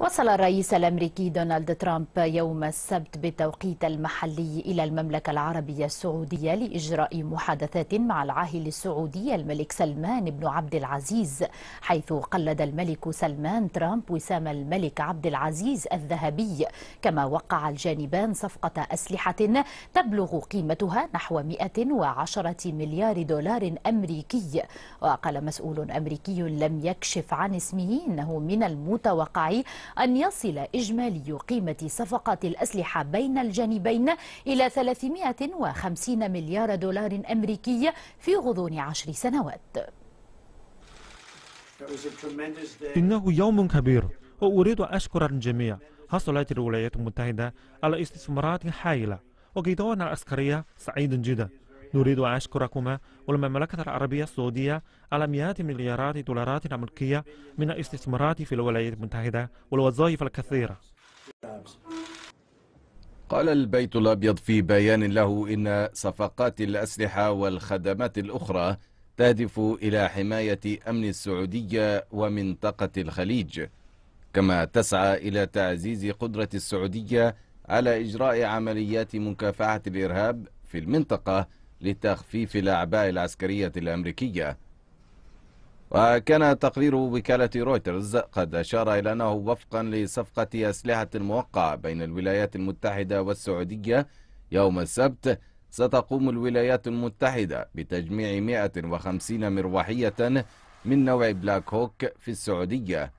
وصل الرئيس الامريكي دونالد ترامب يوم السبت بالتوقيت المحلي الى المملكه العربيه السعوديه لاجراء محادثات مع العاهل السعودي الملك سلمان بن عبد العزيز حيث قلد الملك سلمان ترامب وسام الملك عبد العزيز الذهبي كما وقع الجانبان صفقه اسلحه تبلغ قيمتها نحو 110 مليار دولار امريكي وقال مسؤول امريكي لم يكشف عن اسمه انه من المتوقع أن يصل إجمالي قيمة صفقات الأسلحة بين الجانبين إلى 350 مليار دولار أمريكي في غضون عشر سنوات إنه يوم كبير وأريد أشكر الجميع حصلت الولايات المتحدة على استثمارات هائلة وقيدونا العسكرية سعيد جدا نريد أن أشكركما والمملكة العربية السعودية على مئات مليارات دولارات أمريكية من الاستثمارات في الولايات المتحدة والوظائف الكثيرة قال البيت الأبيض في بيان له إن صفقات الأسلحة والخدمات الأخرى تهدف إلى حماية أمن السعودية ومنطقة الخليج كما تسعى إلى تعزيز قدرة السعودية على إجراء عمليات مكافحة الإرهاب في المنطقة لتخفيف الأعباء العسكرية الأمريكية وكان تقرير وكالة رويترز قد أشار إلى أنه وفقا لصفقة أسلحة موقعة بين الولايات المتحدة والسعودية يوم السبت ستقوم الولايات المتحدة بتجميع 150 مروحية من نوع بلاك هوك في السعودية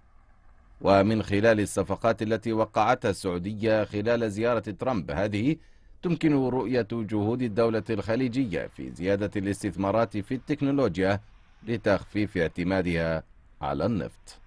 ومن خلال الصفقات التي وقعتها السعودية خلال زيارة ترامب هذه تمكن رؤية جهود الدولة الخليجية في زيادة الاستثمارات في التكنولوجيا لتخفيف اعتمادها على النفط